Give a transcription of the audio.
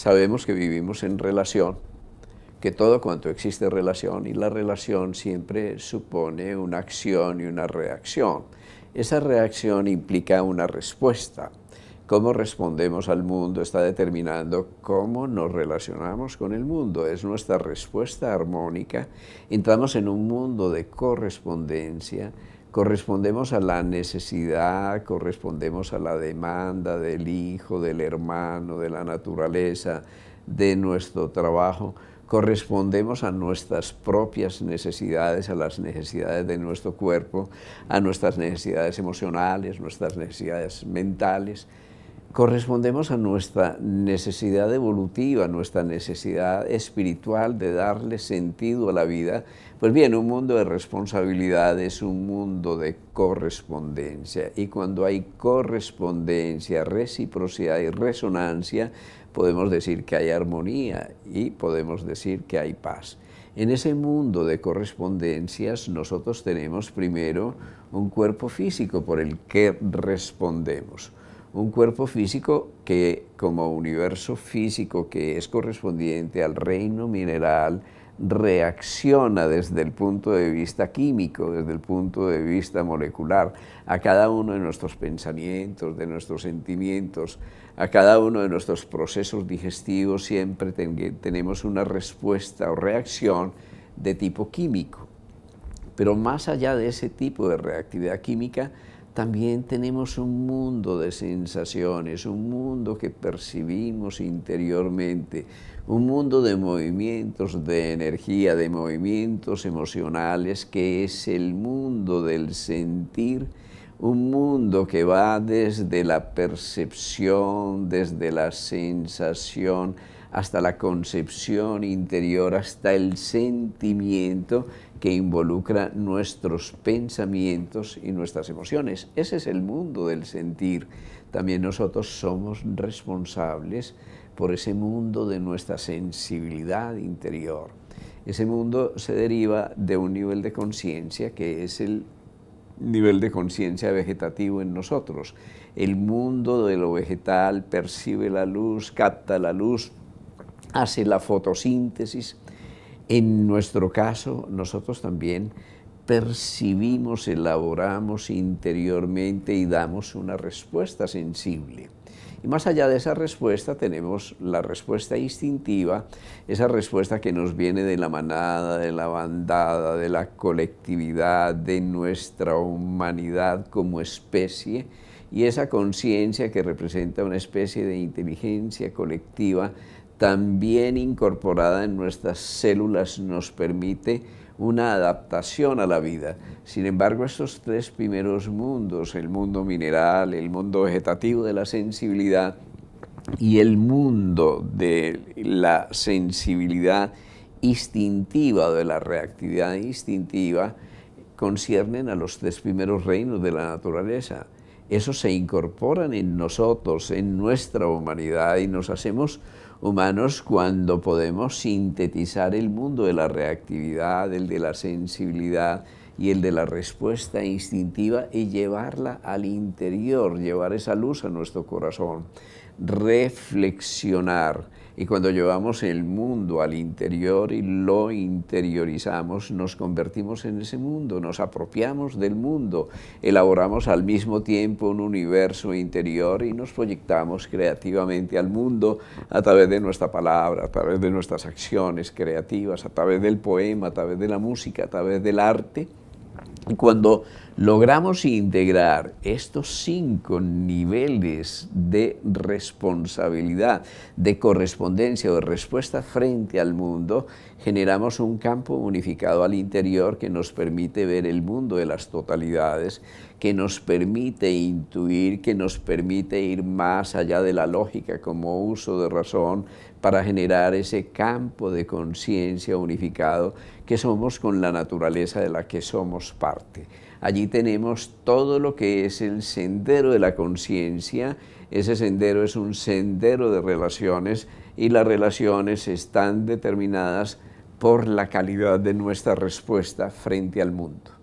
sabemos que vivimos en relación, que todo cuanto existe relación y la relación siempre supone una acción y una reacción. Esa reacción implica una respuesta. Cómo respondemos al mundo está determinando cómo nos relacionamos con el mundo. Es nuestra respuesta armónica. Entramos en un mundo de correspondencia correspondemos a la necesidad, correspondemos a la demanda del hijo, del hermano, de la naturaleza, de nuestro trabajo, correspondemos a nuestras propias necesidades, a las necesidades de nuestro cuerpo, a nuestras necesidades emocionales, nuestras necesidades mentales, correspondemos a nuestra necesidad evolutiva, a nuestra necesidad espiritual de darle sentido a la vida, pues bien, un mundo de responsabilidad es un mundo de correspondencia y cuando hay correspondencia, reciprocidad y resonancia, podemos decir que hay armonía y podemos decir que hay paz. En ese mundo de correspondencias nosotros tenemos primero un cuerpo físico por el que respondemos un cuerpo físico que como universo físico que es correspondiente al reino mineral, reacciona desde el punto de vista químico, desde el punto de vista molecular, a cada uno de nuestros pensamientos, de nuestros sentimientos, a cada uno de nuestros procesos digestivos, siempre tenemos una respuesta o reacción de tipo químico. Pero más allá de ese tipo de reactividad química, también tenemos un mundo de sensaciones, un mundo que percibimos interiormente, un mundo de movimientos de energía, de movimientos emocionales, que es el mundo del sentir un mundo que va desde la percepción, desde la sensación, hasta la concepción interior, hasta el sentimiento que involucra nuestros pensamientos y nuestras emociones. Ese es el mundo del sentir. También nosotros somos responsables por ese mundo de nuestra sensibilidad interior. Ese mundo se deriva de un nivel de conciencia que es el nivel de conciencia vegetativo en nosotros. El mundo de lo vegetal percibe la luz, capta la luz, hace la fotosíntesis. En nuestro caso, nosotros también percibimos, elaboramos interiormente y damos una respuesta sensible. Y más allá de esa respuesta tenemos la respuesta instintiva, esa respuesta que nos viene de la manada, de la bandada, de la colectividad, de nuestra humanidad como especie y esa conciencia que representa una especie de inteligencia colectiva también incorporada en nuestras células nos permite una adaptación a la vida. Sin embargo, estos tres primeros mundos, el mundo mineral, el mundo vegetativo de la sensibilidad y el mundo de la sensibilidad instintiva, de la reactividad instintiva, conciernen a los tres primeros reinos de la naturaleza esos se incorporan en nosotros, en nuestra humanidad y nos hacemos humanos cuando podemos sintetizar el mundo de la reactividad, el de la sensibilidad y el de la respuesta instintiva y llevarla al interior, llevar esa luz a nuestro corazón, reflexionar y cuando llevamos el mundo al interior y lo interiorizamos, nos convertimos en ese mundo, nos apropiamos del mundo, elaboramos al mismo tiempo un universo interior y nos proyectamos creativamente al mundo a través de nuestra palabra, a través de nuestras acciones creativas, a través del poema, a través de la música, a través del arte cuando logramos integrar estos cinco niveles de responsabilidad, de correspondencia o de respuesta frente al mundo, generamos un campo unificado al interior que nos permite ver el mundo de las totalidades, que nos permite intuir, que nos permite ir más allá de la lógica como uso de razón para generar ese campo de conciencia unificado que somos con la naturaleza de la que somos parte. Allí tenemos todo lo que es el sendero de la conciencia. Ese sendero es un sendero de relaciones y las relaciones están determinadas por la calidad de nuestra respuesta frente al mundo.